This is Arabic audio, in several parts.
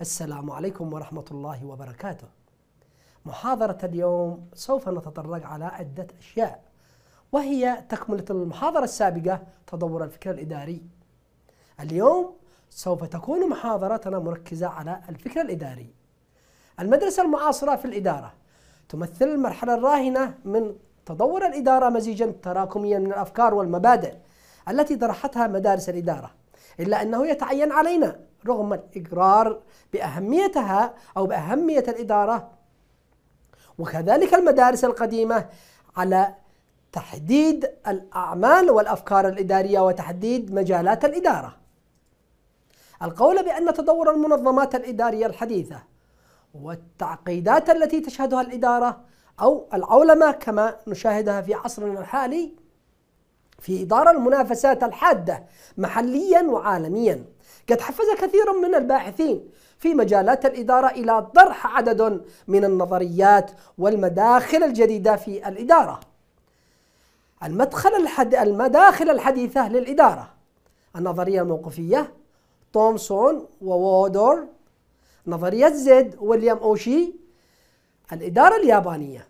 السلام عليكم ورحمة الله وبركاته. محاضرة اليوم سوف نتطرق على عدة أشياء وهي تكملة المحاضرة السابقة تطور الفكر الإداري. اليوم سوف تكون محاضرتنا مركزة على الفكر الإداري. المدرسة المعاصرة في الإدارة تمثل المرحلة الراهنة من تطور الإدارة مزيجا تراكميا من الأفكار والمبادئ التي طرحتها مدارس الإدارة، إلا أنه يتعين علينا رغم الإقرار بأهميتها أو بأهمية الإدارة وكذلك المدارس القديمة على تحديد الأعمال والأفكار الإدارية وتحديد مجالات الإدارة القول بأن تطور المنظمات الإدارية الحديثة والتعقيدات التي تشهدها الإدارة أو العولمة كما نشاهدها في عصرنا الحالي في إدارة المنافسات الحادة محليا وعالميا قد حفز كثير من الباحثين في مجالات الإدارة إلى طرح عدد من النظريات والمداخل الجديدة في الإدارة المدخل الحد... المداخل الحديثة للإدارة النظرية الموقفية تومسون وودور نظرية زيد ويليام أوشي الإدارة اليابانية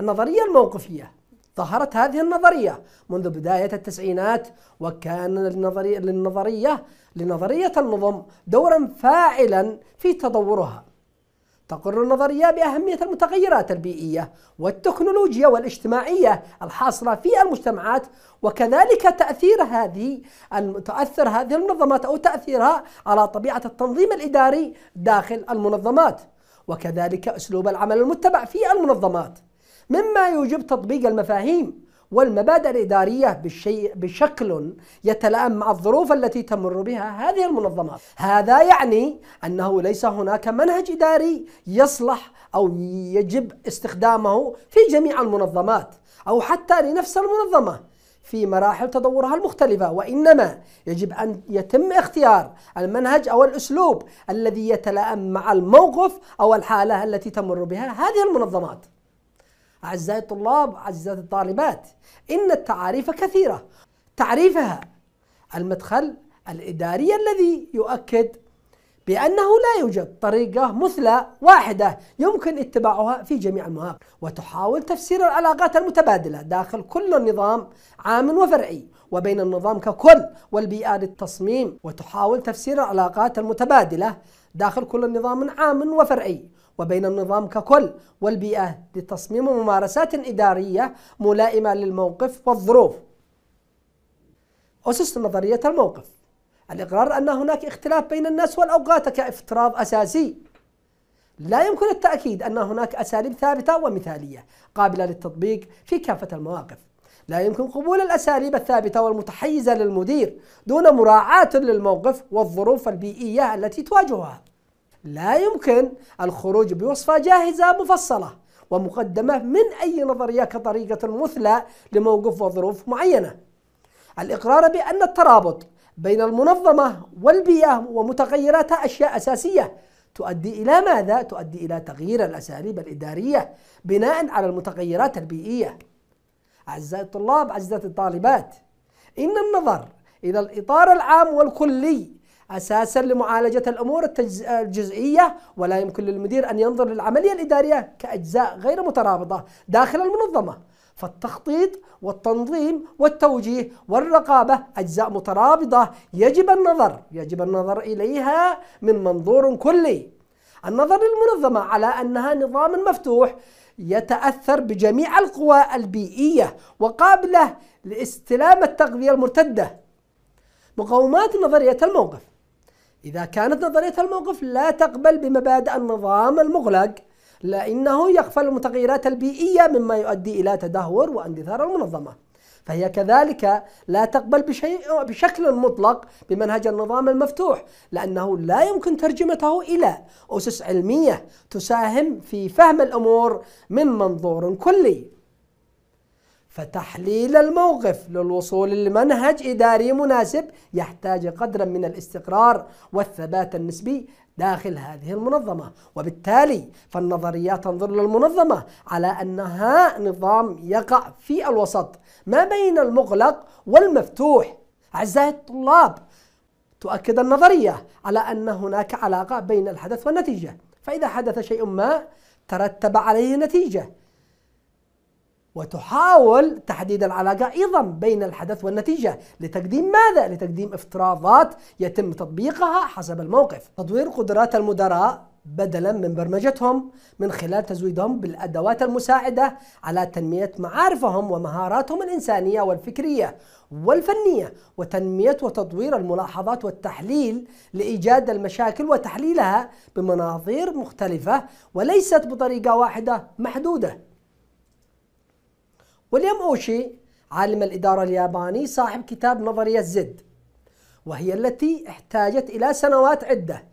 النظرية الموقفية ظهرت هذه النظرية منذ بداية التسعينات وكان للنظرية للنظرية لنظرية النظم دورا فاعلا في تطورها تقر النظرية بأهمية المتغيرات البيئية والتكنولوجيا والاجتماعية الحاصلة في المجتمعات وكذلك تأثير هذه تؤثر هذه المنظمات أو تأثيرها على طبيعة التنظيم الإداري داخل المنظمات وكذلك أسلوب العمل المتبع في المنظمات مما يوجب تطبيق المفاهيم والمبادئ الإدارية بالشيء بشكل يتلائم مع الظروف التي تمر بها هذه المنظمات هذا يعني أنه ليس هناك منهج إداري يصلح أو يجب استخدامه في جميع المنظمات أو حتى لنفس المنظمة في مراحل تطورها المختلفة وإنما يجب أن يتم اختيار المنهج أو الأسلوب الذي يتلائم مع الموقف أو الحالة التي تمر بها هذه المنظمات أعزائي الطلاب أعزائي الطالبات إن التعاريف كثيرة تعريفها المدخل الإداري الذي يؤكد بأنه لا يوجد طريقة مثلى واحدة يمكن اتباعها في جميع المواقف وتحاول تفسير العلاقات المتبادلة داخل كل نظام عام وفرعي وبين النظام ككل والبيئة للتصميم وتحاول تفسير العلاقات المتبادلة داخل كل نظام عام وفرعي وبين النظام ككل والبيئة لتصميم ممارسات إدارية ملائمة للموقف والظروف أسس نظرية الموقف الإقرار أن هناك اختلاف بين الناس والأوقات كافتراض أساسي لا يمكن التأكيد أن هناك أساليب ثابتة ومثالية قابلة للتطبيق في كافة المواقف لا يمكن قبول الأساليب الثابتة والمتحيزة للمدير دون مراعاة للموقف والظروف البيئية التي تواجهها لا يمكن الخروج بوصفة جاهزة مفصلة ومقدمة من أي نظرية كطريقة مثلى لموقف وظروف معينة الإقرار بأن الترابط بين المنظمة والبيئة ومتغيراتها أشياء أساسية تؤدي إلى ماذا؟ تؤدي إلى تغيير الأساليب الإدارية بناء على المتغيرات البيئية أعزائي الطلاب أعزائي الطالبات إن النظر إلى الإطار العام والكلي أساسا لمعالجة الأمور الجزئية ولا يمكن للمدير أن ينظر للعملية الإدارية كأجزاء غير مترابطة داخل المنظمة فالتخطيط والتنظيم والتوجيه والرقابة أجزاء مترابطة يجب النظر يجب النظر إليها من منظور كلي النظر للمنظمة على أنها نظام مفتوح يتأثر بجميع القوى البيئية وقابلة لاستلام التغذية المرتدة مقومات نظرية الموقف إذا كانت نظرية الموقف لا تقبل بمبادئ النظام المغلق لأنه يغفل المتغيرات البيئية مما يؤدي إلى تدهور واندثار المنظمة فهي كذلك لا تقبل بشيء بشكل مطلق بمنهج النظام المفتوح لأنه لا يمكن ترجمته إلى أسس علمية تساهم في فهم الأمور من منظور كلي فتحليل الموقف للوصول لمنهج إداري مناسب يحتاج قدرا من الاستقرار والثبات النسبي داخل هذه المنظمة وبالتالي فالنظريات تنظر للمنظمة على أنها نظام يقع في الوسط ما بين المغلق والمفتوح أعزائي الطلاب تؤكد النظرية على أن هناك علاقة بين الحدث والنتيجة فإذا حدث شيء ما ترتب عليه نتيجة وتحاول تحديد العلاقة أيضا بين الحدث والنتيجة لتقديم ماذا؟ لتقديم افتراضات يتم تطبيقها حسب الموقف تطوير قدرات المدراء بدلا من برمجتهم من خلال تزويدهم بالادوات المساعده على تنميه معارفهم ومهاراتهم الانسانيه والفكريه والفنيه وتنميه وتطوير الملاحظات والتحليل لايجاد المشاكل وتحليلها بمناظير مختلفه وليست بطريقه واحده محدوده وليام أوشي عالم الإدارة الياباني صاحب كتاب نظرية زد وهي التي احتاجت إلى سنوات عدة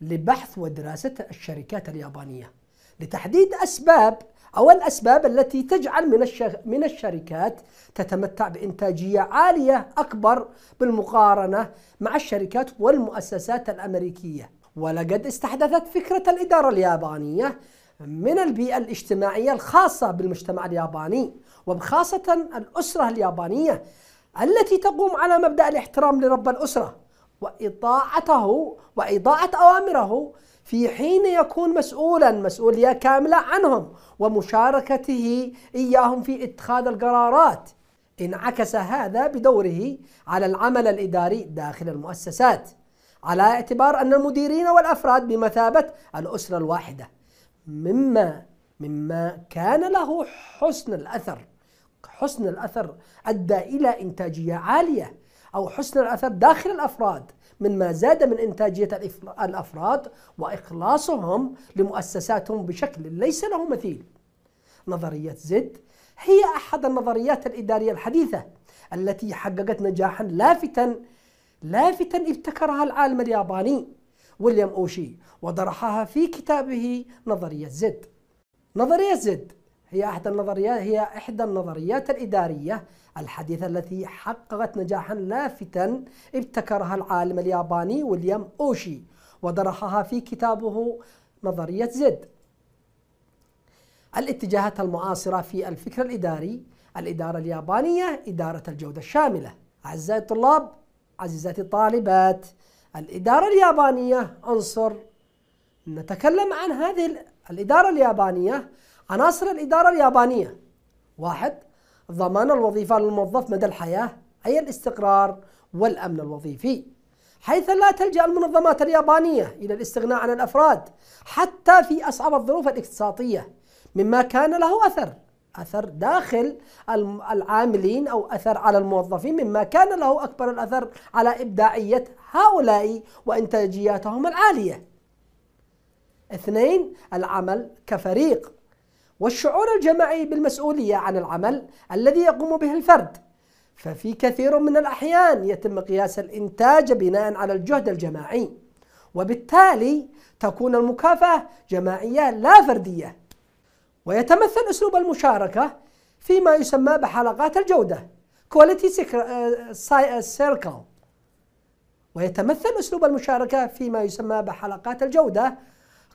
لبحث ودراسة الشركات اليابانية لتحديد أسباب أو الأسباب التي تجعل من من الشركات تتمتع بإنتاجية عالية أكبر بالمقارنة مع الشركات والمؤسسات الأمريكية ولقد استحدثت فكرة الإدارة اليابانية من البيئة الاجتماعية الخاصة بالمجتمع الياباني وخاصة الأسرة اليابانية التي تقوم على مبدأ الاحترام لرب الأسرة وإطاعته وإضاعة أوامره في حين يكون مسؤولا مسؤولية كاملة عنهم ومشاركته إياهم في اتخاذ القرارات انعكس هذا بدوره على العمل الإداري داخل المؤسسات على اعتبار أن المديرين والأفراد بمثابة الأسرة الواحدة مما مما كان له حسن الأثر حسن الأثر أدى إلى إنتاجية عالية أو حسن الأثر داخل الأفراد مما زاد من إنتاجية الأفراد وإخلاصهم لمؤسساتهم بشكل ليس له مثيل نظرية زد هي أحد النظريات الإدارية الحديثة التي حققت نجاحا لافتا لافتا ابتكرها العالم الياباني ويليام أوشي وطرحها في كتابه نظرية زد نظرية زد هي احدى النظريات هي إحدى النظريات الإدارية الحديثة التي حققت نجاحا لافتا ابتكرها العالم الياباني ويليام أوشي وطرحها في كتابه نظرية زد الاتجاهات المعاصرة في الفكر الإداري الإدارة اليابانية إدارة الجودة الشاملة أعزائي الطلاب عزيزاتي الطالبات الإدارة اليابانية عنصر نتكلم عن هذه الإدارة اليابانية عناصر الإدارة اليابانية واحد ضمان الوظيفة للموظف مدى الحياة أي الاستقرار والأمن الوظيفي حيث لا تلجأ المنظمات اليابانية إلى الاستغناء عن الأفراد حتى في أصعب الظروف الاقتصادية مما كان له أثر أثر داخل العاملين أو أثر على الموظفين مما كان له أكبر الأثر على إبداعية هؤلاء وإنتاجياتهم العالية اثنين العمل كفريق والشعور الجماعي بالمسؤولية عن العمل الذي يقوم به الفرد ففي كثير من الأحيان يتم قياس الإنتاج بناء على الجهد الجماعي وبالتالي تكون المكافأة جماعية لا فردية ويتمثل أسلوب المشاركة فيما يسمى بحلقات الجودة Quality Circle آه، ويتمثل أسلوب المشاركة فيما يسمى بحلقات الجودة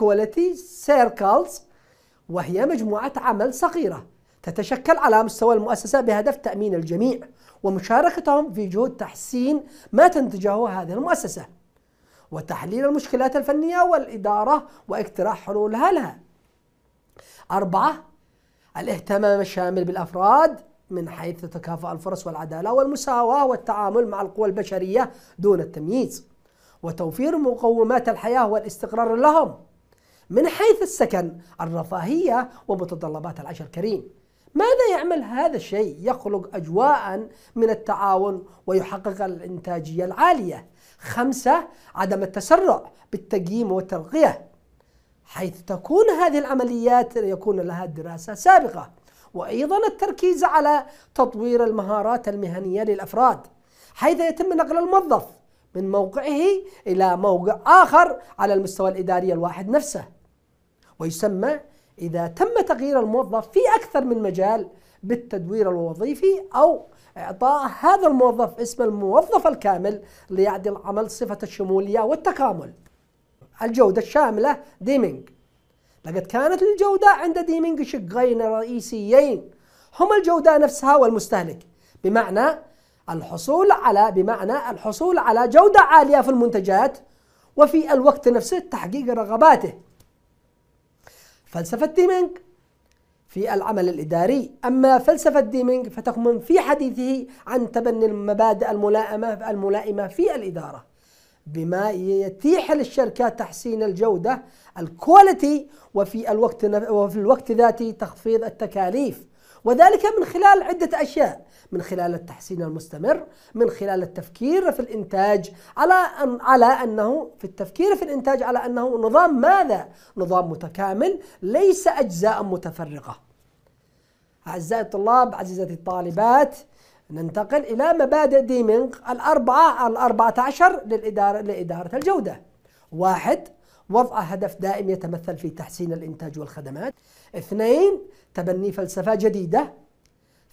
Quality Circles وهي مجموعة عمل صغيرة تتشكل على مستوى المؤسسة بهدف تأمين الجميع ومشاركتهم في جهود تحسين ما تنتجه هذه المؤسسة وتحليل المشكلات الفنية والإدارة واقتراح حلولها لها أربعة الاهتمام الشامل بالأفراد من حيث تكافؤ الفرص والعدالة والمساواة والتعامل مع القوى البشرية دون التمييز وتوفير مقومات الحياة والاستقرار لهم من حيث السكن الرفاهية ومتطلبات العشر الكريم ماذا يعمل هذا الشيء يخلق أجواء من التعاون ويحقق الإنتاجية العالية خمسة عدم التسرع بالتقييم والترقية حيث تكون هذه العمليات يكون لها دراسة سابقة وأيضا التركيز على تطوير المهارات المهنية للأفراد حيث يتم نقل الموظف من موقعه إلى موقع آخر على المستوى الإداري الواحد نفسه ويسمى إذا تم تغيير الموظف في أكثر من مجال بالتدوير الوظيفي أو إعطاء هذا الموظف اسم الموظف الكامل ليعدي العمل صفة الشمولية والتكامل الجودة الشاملة ديمينج لقد كانت الجودة عند ديمينج شقين رئيسيين هما الجودة نفسها والمستهلك بمعنى الحصول على بمعنى الحصول على جودة عالية في المنتجات وفي الوقت نفسه تحقيق رغباته فلسفة ديمينج في العمل الإداري أما فلسفة ديمينج فتكمن في حديثه عن تبني المبادئ الملائمة الملائمة في الإدارة بما يتيح للشركات تحسين الجودة الكواليتي وفي الوقت وفي الوقت ذاته تخفيض التكاليف وذلك من خلال عدة أشياء من خلال التحسين المستمر من خلال التفكير في الإنتاج على أن على أنه في التفكير في الإنتاج على أنه نظام ماذا؟ نظام متكامل ليس أجزاء متفرقة أعزائي الطلاب عزيزتي الطالبات ننتقل إلى مبادئ ديمينغ الأربعة الأربعة عشر للإدارة لإدارة الجودة واحد وضع هدف دائم يتمثل في تحسين الإنتاج والخدمات اثنين تبني فلسفة جديدة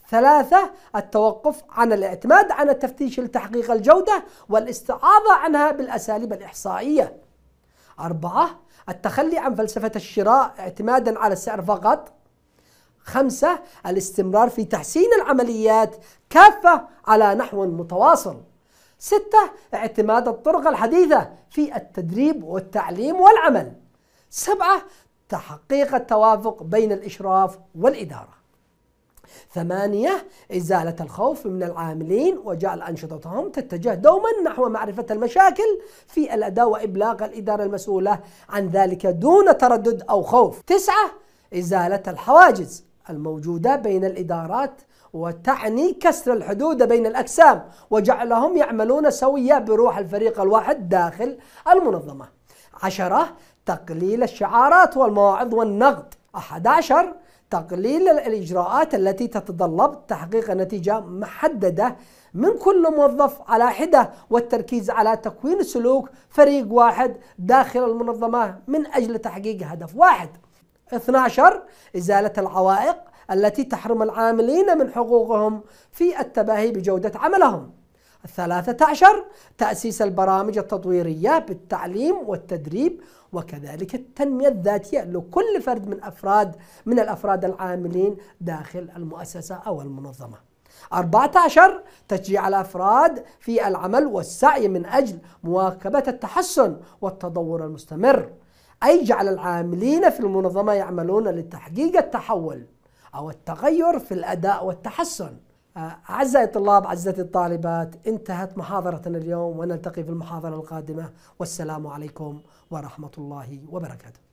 ثلاثة التوقف عن الاعتماد على التفتيش لتحقيق الجودة والاستعاضة عنها بالأساليب الإحصائية أربعة التخلي عن فلسفة الشراء اعتمادا على السعر فقط خمسة الاستمرار في تحسين العمليات كافة على نحو متواصل ستة اعتماد الطرق الحديثة في التدريب والتعليم والعمل سبعة تحقيق التوافق بين الإشراف والإدارة ثمانية إزالة الخوف من العاملين وجعل أنشطتهم تتجه دوما نحو معرفة المشاكل في الأداء وإبلاغ الإدارة المسؤولة عن ذلك دون تردد أو خوف تسعة إزالة الحواجز الموجودة بين الإدارات وتعني كسر الحدود بين الأجسام وجعلهم يعملون سوية بروح الفريق الواحد داخل المنظمة عشرة تقليل الشعارات والمواعظ والنقد أحد عشر تقليل الإجراءات التي تتطلب تحقيق نتيجة محددة من كل موظف على حدة والتركيز على تكوين سلوك فريق واحد داخل المنظمة من أجل تحقيق هدف واحد 12 إزالة العوائق التي تحرم العاملين من حقوقهم في التباهي بجودة عملهم الثلاثة عشر تأسيس البرامج التطويرية بالتعليم والتدريب وكذلك التنمية الذاتية لكل فرد من أفراد من الأفراد العاملين داخل المؤسسة أو المنظمة 14 تشجيع الأفراد في العمل والسعي من أجل مواكبة التحسن والتطور المستمر أي جعل العاملين في المنظمة يعملون لتحقيق التحول أو التغير في الأداء والتحسن آه، أعزائي الطلاب أعزائي الطالبات انتهت محاضرتنا اليوم ونلتقي في المحاضرة القادمة والسلام عليكم ورحمة الله وبركاته